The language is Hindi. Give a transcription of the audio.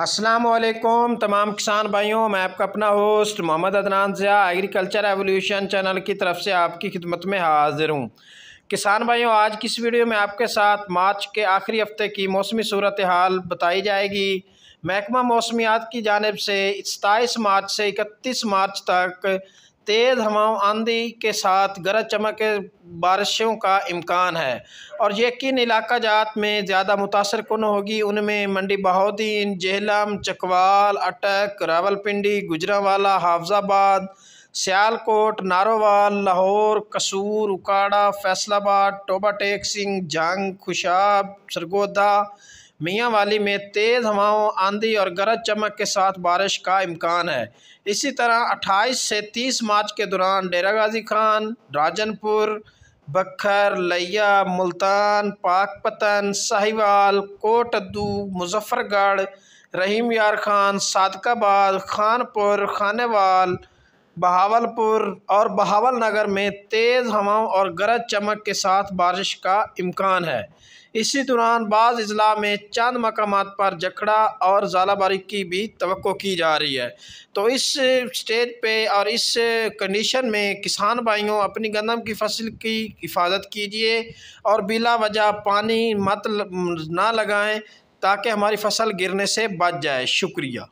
वालेकुम तमाम किसान भाइयों मैं आपका अपना host Mohammad Adnan Zia agriculture evolution channel की तरफ से आपकी खिदमत में हाजिर हूँ किसान भाइयों आज की इस वीडियो में आपके साथ मार्च के आखिरी हफ्ते की मौसमी सूरत हाल बताई जाएगी महकमा मौसमियात की जानब से सताईस मार्च से इकतीस मार्च तक तेज़ हवाओं आंधी के साथ गरज चमक बारिशों का इम्कान है और यकीन इलाका जात में ज़्यादा मुतासर कन होगी उनमें मंडी बहाद्दीन जहलम चकवाल अटक रावलपिंडी गुजरावाला हाफजाबाद सियालकोट नारोवाल लाहौर कसूर उकाड़ा फैसलाबाद टोबा टेक सिंह जंग खुशाब सरगोदा मियाँ वाली में तेज़ हवाओं आंधी और गरज चमक के साथ बारिश का इम्कान है इसी तरह 28 से 30 मार्च के दौरान डेरा गाजी खान राजनपुर बखर लिया मुल्तान पाकपतन साहिवाल कोटद्दू मुजफ्फरगढ़ रहीम यार खान सादकाबाद खानपुर खानेवाल बहावलपुर और बहावल नगर में तेज़ हवाओं और गरज चमक के साथ बारिश का इम्कान है इसी दौरान बाज़ अजला में चंद मकाम पर जखड़ा और ज़ालाबारी की भी तो की जा रही है तो इस स्टेज पे और इस कंडीशन में किसान भाइयों अपनी गंदम की फसल की हिफाजत कीजिए और बिला वजह पानी मत ना लगाएं ताकि हमारी फसल गिरने से बच जाए शुक्रिया